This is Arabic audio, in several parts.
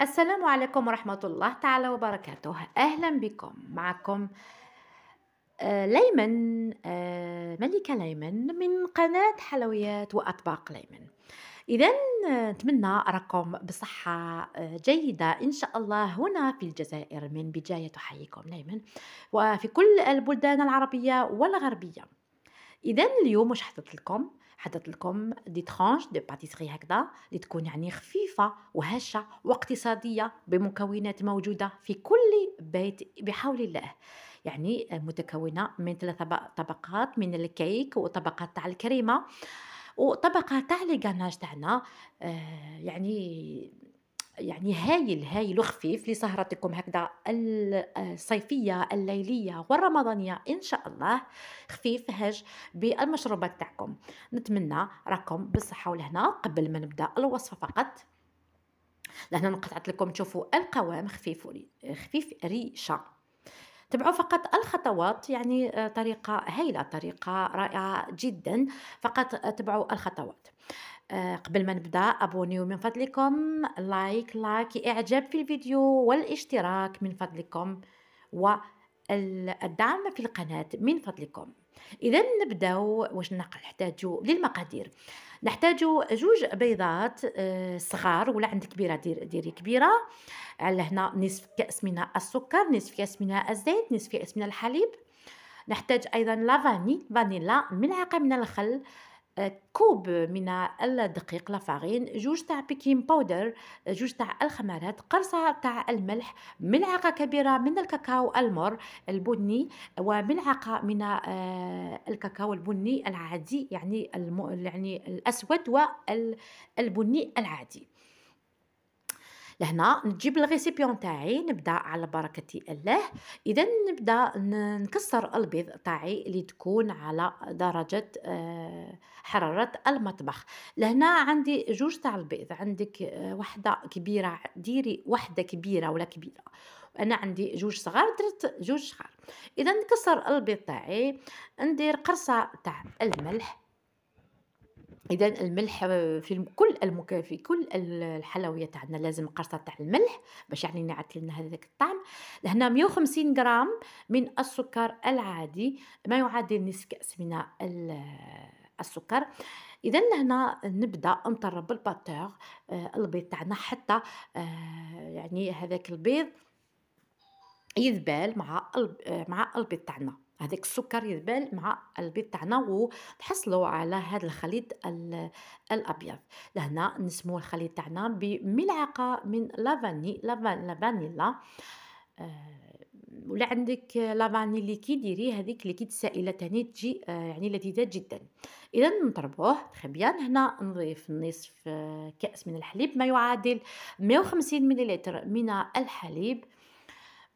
السلام عليكم ورحمة الله تعالى وبركاته أهلا بكم معكم آه، ليمن آه، ملكة ليمن من قناة حلويات وأطباق ليمن إذا آه، نتمنى أراكم بصحة جيدة إن شاء الله هنا في الجزائر من بداية أحييكم ليمن وفي كل البلدان العربية والغربية إذا اليوم مش حطيت لكم حطيت لكم دي ترانش دو باتيسري هكذا اللي تكون يعني خفيفه وهشه واقتصاديه بمكونات موجوده في كل بيت بحول الله يعني متكونه من ثلاث طبقات من الكيك وطبقه تاع الكريمه وطبقه تاع لي تاعنا آه، يعني يعني هايل هايل وخفيف لسهرتكم هكذا الصيفيه الليليه والرمضانيه ان شاء الله خفيف هاج بالمشروبات تاعكم نتمنى راكم بالصحه ولهنا قبل ما نبدا الوصفه فقط لهنا نقطعت لكم تشوفوا القوام خفيف خفيف ريشه تبعوا فقط الخطوات يعني طريقة هايلة طريقة رائعة جدا فقط تبعوا الخطوات آه، قبل ما نبدا ابونيو من فضلكم لايك لايك اعجاب في الفيديو والاشتراك من فضلكم والدعم في القناه من فضلكم اذا نبداو واش نحتاج للمقادير نحتاج جوج بيضات آه، صغار ولا عندك كبيره ديري كبيره على هنا نصف كاس من السكر نصف كاس من الزيت نصف كاس من الحليب نحتاج ايضا لافاني فانيلا ملعقه من الخل كوب من الدقيق لافارين جوج تاع بيكين باودر جوج تاع الخمارات قرصة تاع الملح ملعقة كبيرة من الكاكاو المر البني وملعقة من آه، الكاكاو البني العادي يعني يعني الأسود والبني العادي لهنا نجيب الريسيبيون تاعي نبدا على بركه الله اذا نبدا نكسر البيض تاعي اللي تكون على درجه آه، حراره المطبخ لهنا عندي جوج تاع البيض عندك آه، وحده كبيره ديري وحده كبيره ولا كبيره انا عندي جوج صغار درت جوج صغار اذا نكسر البيض تاعي ندير قرصه تاع الملح اذا الملح آه، في كل المكافي في كل الحلويات عندنا لازم قرصه تاع الملح باش يعني نعطي لنا هذاك الطعم لهنا 150 غرام من السكر العادي ما يعادل نصف كاس من السكر اذا هنا نبدا نطرب الباتور آه، البيض تاعنا حتى آه، يعني هذاك البيض يذبال مع مع البيض تاعنا هذاك السكر يذبل مع البيض تاعنا وتحصلوا على هذا الخليط الابيض لهنا نسمو الخليط تاعنا بملعقه من لافاني لافان لافانيلا آه، ولا عندك لافاني ليكيد ديري هذيك ليكيد سائله تاني تجي آه، يعني لذيذه جدا اذا نضربوه تخبيان هنا نضيف نصف آه، كاس من الحليب ما يعادل 150 ملل من الحليب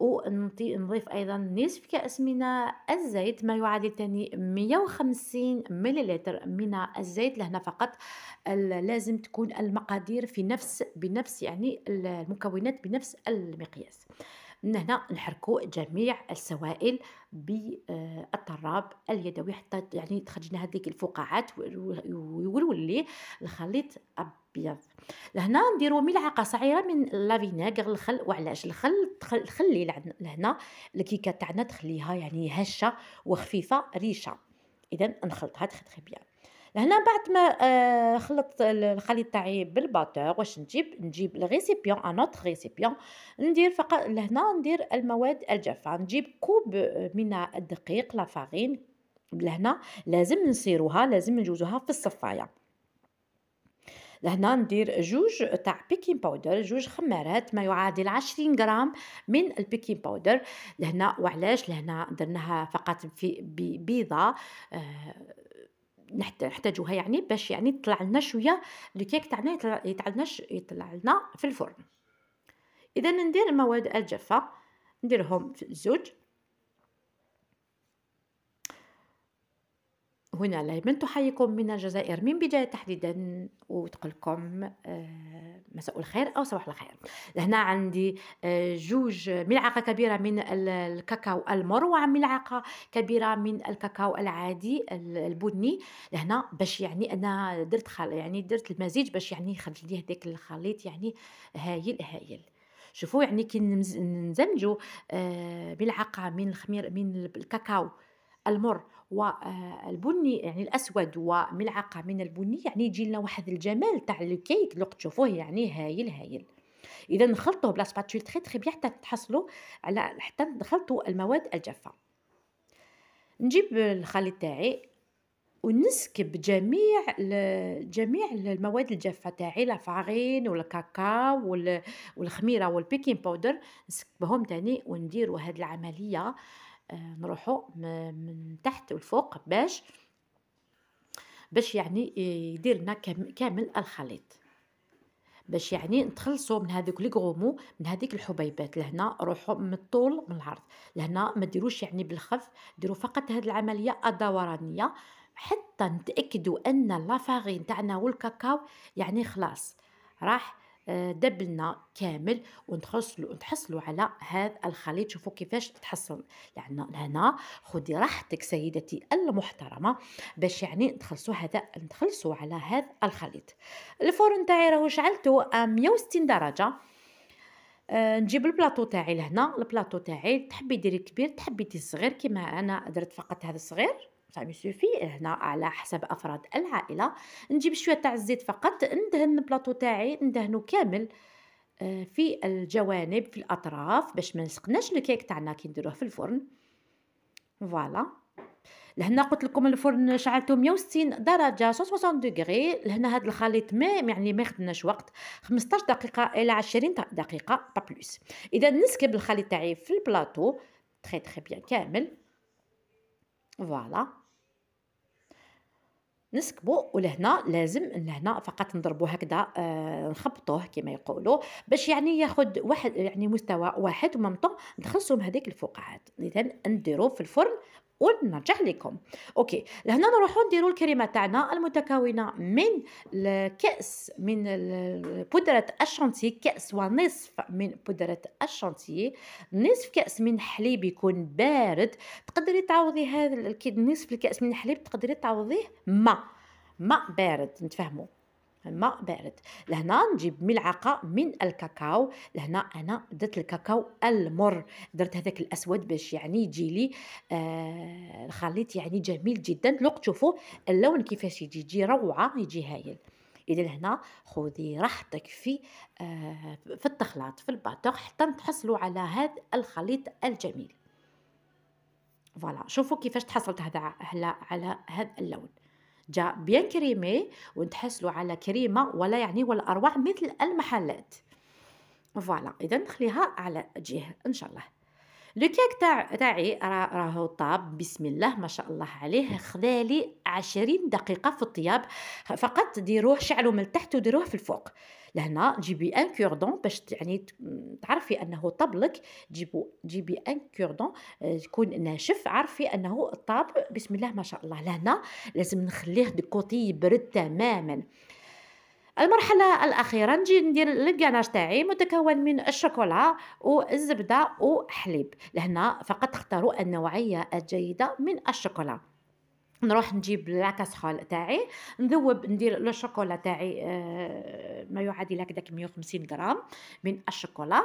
ونضيف ايضا نصف كاس من الزيت ما يعادل تاني 150 مليلتر من الزيت لهنا فقط لازم تكون المقادير في نفس بنفس يعني المكونات بنفس المقياس من هنا نحركوا جميع السوائل بالطراب آه، اليدوي حتى يعني تخرجنا هذيك الفقاعات ويولي الخليط ابيض لهنا نديروا ملعقه صغيره من لافينيغ الخل وعلاش الخل تخلي لهنا الكيكه تاعنا تخليها يعني هشه وخفيفه ريشه اذا نخلطها تخي بيان لهنا بعد ما آه، خلطت الخليط تاعي بالباتور واش نجيب نجيب الريسيبيون ان اوت ريسيبيون ندير فقط لهنا ندير المواد الجافه نجيب كوب آه، من الدقيق لافارين لهنا لازم نصيروها لازم نجوزوها في الصفايه لهنا ندير جوج تاع بيكين باودر جوج خمارات ما يعادل عشرين غرام من البيكين باودر لهنا وعلاش لهنا درناها فقط في بيضه آه نحتاجوها يعني باش يعني تطلع لنا شويه الكيك تاعنا يطلع, لنا يطلع لنا في الفرن اذا ندير المواد الجافه نديرهم في زوج هنا ليمنت تحييكم من الجزائر من بداية تحديدا وتقولكم آه، مساء الخير أو صباح الخير هنا عندي آه، جوج ملعقة كبيرة من الكاكاو المر وملعقة كبيرة من الكاكاو العادي البني هنا باش يعني أنا درت خل... يعني درت المزيج باش يعني خرج لي هذاك الخليط يعني هايل هايل شوفوا يعني كي نمز... آه، ملعقة من الخمير من الكاكاو المر والبني آه، يعني الاسود وملعقه من البني يعني يجي لنا واحد الجمال تاع الكيك لو تشوفوه يعني هايل هايل اذا نخلطوه بلا سباتول تري تري بيان حتى تحصلوا على حتى نخلطوا المواد الجافه نجيب الخليط تاعي ونسكب جميع جميع المواد الجافه تاعي لافارين والكاكاو والخميره والبيكين باودر نسكبهم تاني ونديروا هاد العمليه نروحوا من تحت والفوق باش باش يعني يدير لنا كامل الخليط باش يعني نتخلصوا من هذوك لي غومو من هذيك الحبيبات لهنا روحوا من الطول من العرض لهنا ما ديروش يعني بالخف ديروا فقط هذه العمليه الدورانيه حتى نتاكدوا ان لافارين تاعنا والكاكاو يعني خلاص راح آه، دبلنا كامل ونتحصلوا نتحصلوا على هذا الخليط شوفوا كيفاش تحصل يعني هنا خدي راحتك سيدتي المحترمه باش يعني نتخلصوا هذا نتخلصوا على هذا الخليط الفرن تاعي راهو شعلته 160 درجه آه، نجيب البلاطو تاعي لهنا البلاطو تاعي تحبي ديري كبير تحبي ديري صغير كما انا درت فقط هذا الصغير صافي طيب، سوفي هنا على حسب افراد العائله نجيب شويه تاع الزيت فقط ندهن البلاطو تاعي ندهنو كامل آه، في الجوانب في الاطراف باش ما نسقناش الكيك تاعنا كي نديروه في الفرن فوالا لهنا قلت لكم الفرن شعلته 160 درجه 160 دغري لهنا هذا الخليط ما يعني ما خدناش وقت 15 دقيقه الى 20 دقيقه با بلوس اذا نسكب الخليط تاعي في البلاطو تري تري بيان كامل فوالا نسكبو ولهنا لازم لهنا فقط نضربو هكذا آه نخبطوه كما يقولوا باش يعني ياخد واحد يعني مستوى واحد وممطو نخلصو من هذيك الفقاعات اذا نديرو في الفرن ونرجع لكم اوكي لهنا نروحو نديرو الكريمه تاعنا المتكونه من الكاس من بودره الشانتي كاس ونصف من بودره الشانتي نصف كاس من حليب يكون بارد تقدري تعوضي هذا نصف الكاس من الحليب تقدري تعوضيه ماء ماء بارد نتفاهمو الماء بارد لهنا نجيب ملعقه من الكاكاو لهنا انا درت الكاكاو المر درت هذاك الاسود باش يعني يجي لي آه الخليط يعني جميل جدا لو تشوفوا اللون كيفاش يجي يجي روعه يجي هايل اذا هنا خذي راحتك في آه في التخلاط في الباتور حتى تحصلوا على هذا الخليط الجميل فوالا شوفوا كيفاش تحصلت هذا على على هذا اللون جا بيان كريمي ونتحصلوا على كريمه ولا يعني ولا اروع مثل المحلات فوالا اذا نخليها على جهه ان شاء الله لو كيك تاع تاعي راهو طاب بسم الله ما شاء الله عليه خذالي عشرين دقيقة في الطياب فقط ديروه شعلو من التحت وديروه في الفوق لهنا جيبي ان كوردون باش يعني تعرفي انه طاب لك جيبو جيبي ان آه، كوردون يكون ناشف عرفي انه طاب بسم الله ما شاء الله لهنا لازم نخليه دكوتي يبرد تماما المرحله الاخيره نجي ندير الكاناج تاعي متكون من الشوكولا والزبده وحليب لهنا فقط اختاروا النوعيه الجيده من الشوكولا نروح نجيب لاكاسخول تاعي نذوب ندير لو شوكولا تاعي آه، ما يعادل هكذاك 150 غرام من الشوكولا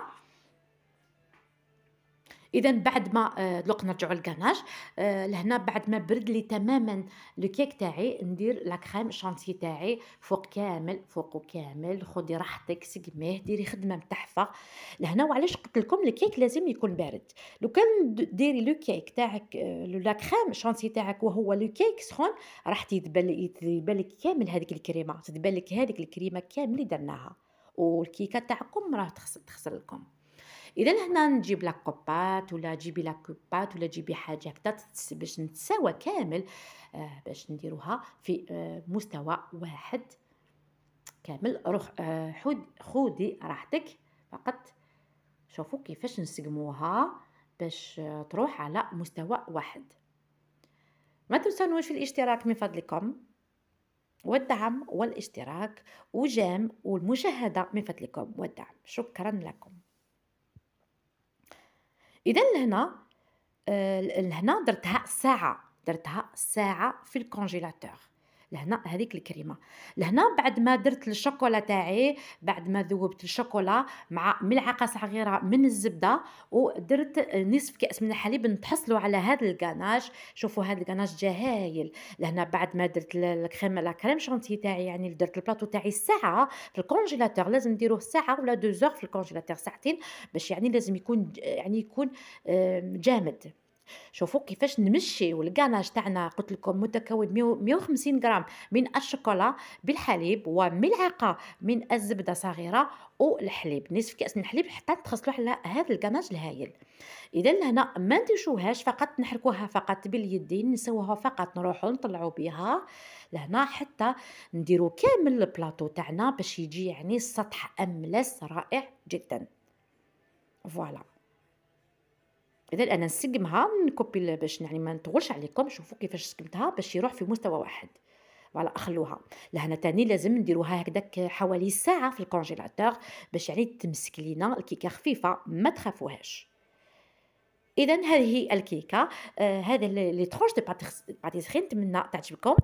اذا بعد ما دوك نرجعوا للكاناج لهنا بعد ما برد لي تماما الكيك تاعي ندير لا كريم شانتي تاعي فوق كامل فوقو كامل خدي راحتك سقميه ديري خدمه متحفه لهنا وعلاش قلت لكم الكيك لازم يكون بارد لو كان ديري لو كيك تاعك آه، لا كريم شانتي تاعك وهو لو كيك سخون راح تيتبان تيتبان كامل هذيك الكريمه تذبل لك هذيك الكريمه كامل اللي درناها والكيكه تاعكم راه تخسر لكم اذا هنا نجيب لا كوبات ولا جيبي لا كوبات ولا جيبي حاجه هكذا باش نتساوى كامل آه باش نديروها في آه مستوى واحد كامل روح آه خودي راحتك فقط شوفوا كيفاش نسقموها باش آه، تروح على مستوى واحد ما تنسونوش في الاشتراك من فضلكم والدعم والاشتراك وجام والمشاهدة من فضلكم والدعم شكرا لكم اذا لهنا آه، لهنا درتها ساعه درتها ساعه في الكونجيلاتور لهنا هذيك الكريمه لهنا بعد ما درت الشوكولا تاعي بعد ما ذوبت الشوكولا مع ملعقه صغيره من الزبده ودرت نصف كاس من الحليب نتحصلوا على هذا الكاناج شوفوا هذا الكاناج جا هايل لهنا بعد ما درت الكريمه لا كريم شانتي تاعي يعني درت البلاطو تاعي ساعه في الكونجيلاتور لازم نديروه ساعه ولا دوزور في الكونجيلاتور ساعتين باش يعني لازم يكون يعني يكون جامد شوفوا كيفاش نمشيو الكاناج تاعنا قلت لكم متكون 150 غرام من الشوكولا بالحليب وملعقه من الزبده صغيره والحليب نصف كاس من الحليب حتى تخصلوا على هذا الكاناج الهايل اذا لهنا ما ندوشوهاش فقط نحركوها فقط باليدين نسوها فقط نروحو نطلعو بها لهنا حتى نديرو كامل البلاطو تاعنا باش يجي يعني السطح املس رائع جدا فوالا اذا انا نسقمها نكبي باش يعني ما نطولش عليكم شوفوا كيفاش سقمتها باش يروح في مستوى واحد فوالا خلوها لهنا تاني لازم نديروها هكذاك حوالي ساعه في الكونجيلاتور باش يعني تمسك لينا الكيكه خفيفه ما تخافوهاش اذا هذه الكيكه آه هذا لي طروش دو باتيسري نتمنى تعجبكم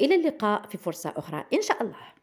الى اللقاء في فرصه اخرى ان شاء الله